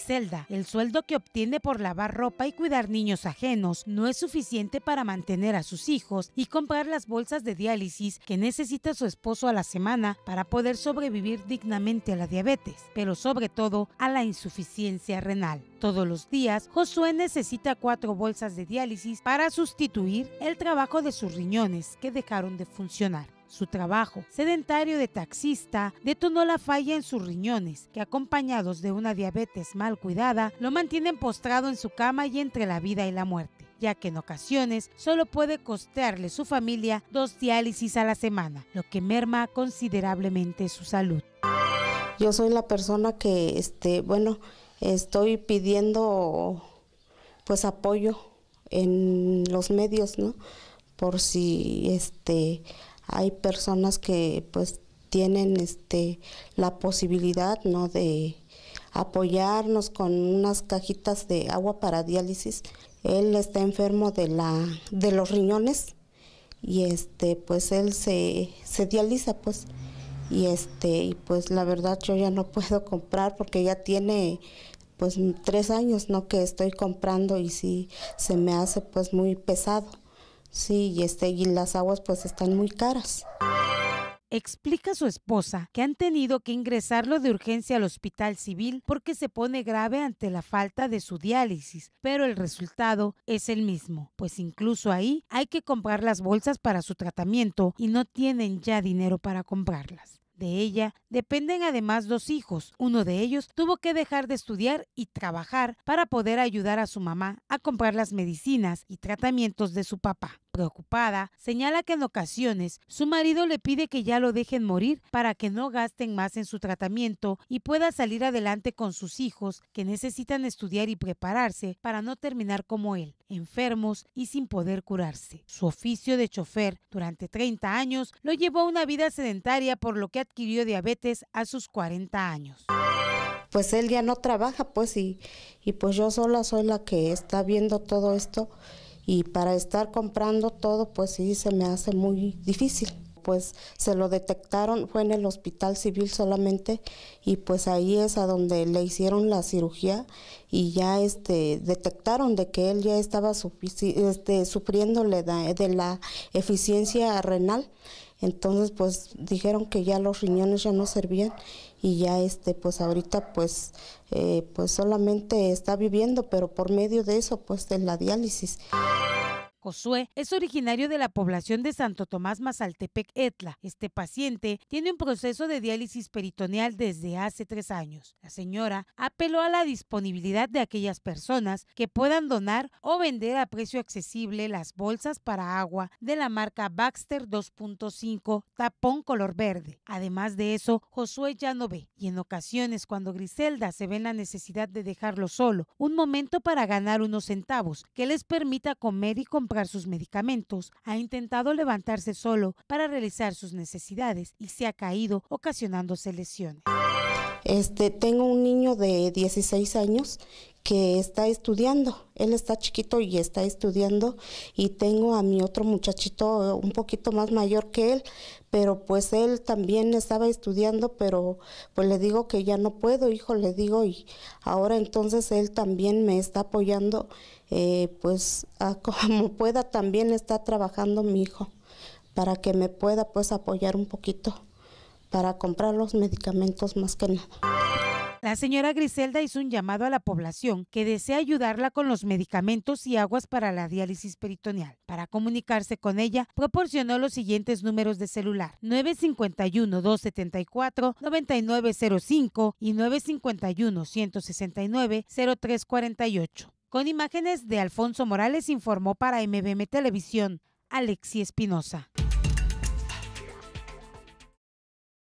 celda el sueldo que obtiene por lavar ropa y cuidar niños ajenos no es suficiente para mantener a sus hijos y comprar las bolsas de diálisis que necesita su esposo a la semana para poder sobrevivir dignamente a la diabetes, pero sobre todo a la insuficiencia renal. Todos los días, Josué necesita cuatro bolsas de diálisis para sustituir el trabajo de sus riñones que dejaron de funcionar. Su trabajo sedentario de taxista detonó la falla en sus riñones, que acompañados de una diabetes mal cuidada, lo mantienen postrado en su cama y entre la vida y la muerte ya que en ocasiones solo puede costearle su familia dos diálisis a la semana, lo que merma considerablemente su salud. Yo soy la persona que, este, bueno, estoy pidiendo pues apoyo en los medios, ¿no? Por si este hay personas que pues tienen este la posibilidad no de apoyarnos con unas cajitas de agua para diálisis. Él está enfermo de la de los riñones y este pues él se, se dializa pues y este y pues la verdad yo ya no puedo comprar porque ya tiene pues tres años no que estoy comprando y sí se me hace pues muy pesado Sí, y, este, las aguas pues están muy caras. Explica su esposa que han tenido que ingresarlo de urgencia al hospital civil porque se pone grave ante la falta de su diálisis, pero el resultado es el mismo, pues incluso ahí hay que comprar las bolsas para su tratamiento y no tienen ya dinero para comprarlas. De ella dependen además dos hijos. Uno de ellos tuvo que dejar de estudiar y trabajar para poder ayudar a su mamá a comprar las medicinas y tratamientos de su papá. Preocupada, señala que en ocasiones su marido le pide que ya lo dejen morir para que no gasten más en su tratamiento y pueda salir adelante con sus hijos que necesitan estudiar y prepararse para no terminar como él, enfermos y sin poder curarse. Su oficio de chofer durante 30 años lo llevó a una vida sedentaria por lo que adquirió diabetes a sus 40 años pues él ya no trabaja, pues, y, y pues yo sola soy la que está viendo todo esto y para estar comprando todo, pues sí, se me hace muy difícil. Pues se lo detectaron, fue en el hospital civil solamente y pues ahí es a donde le hicieron la cirugía y ya este, detectaron de que él ya estaba este, sufriéndole de la eficiencia renal. Entonces, pues dijeron que ya los riñones ya no servían y ya este, pues ahorita pues, eh, pues solamente está viviendo, pero por medio de eso, pues de la diálisis. Josué es originario de la población de Santo Tomás Mazaltepec, Etla. Este paciente tiene un proceso de diálisis peritoneal desde hace tres años. La señora apeló a la disponibilidad de aquellas personas que puedan donar o vender a precio accesible las bolsas para agua de la marca Baxter 2.5 tapón color verde. Además de eso, Josué ya no ve y en ocasiones cuando Griselda se ve en la necesidad de dejarlo solo, un momento para ganar unos centavos que les permita comer y comprar sus medicamentos, ha intentado levantarse solo para realizar sus necesidades y se ha caído ocasionándose lesiones. Este, tengo un niño de 16 años que está estudiando. Él está chiquito y está estudiando y tengo a mi otro muchachito un poquito más mayor que él, pero pues él también estaba estudiando, pero pues le digo que ya no puedo, hijo, le digo, y ahora entonces él también me está apoyando, eh, pues como pueda también está trabajando mi hijo, para que me pueda pues apoyar un poquito, para comprar los medicamentos más que nada. La señora Griselda hizo un llamado a la población que desea ayudarla con los medicamentos y aguas para la diálisis peritoneal. Para comunicarse con ella, proporcionó los siguientes números de celular: 951-274-9905 y 951-169-0348. Con imágenes de Alfonso Morales informó para MBM Televisión Alexi Espinosa.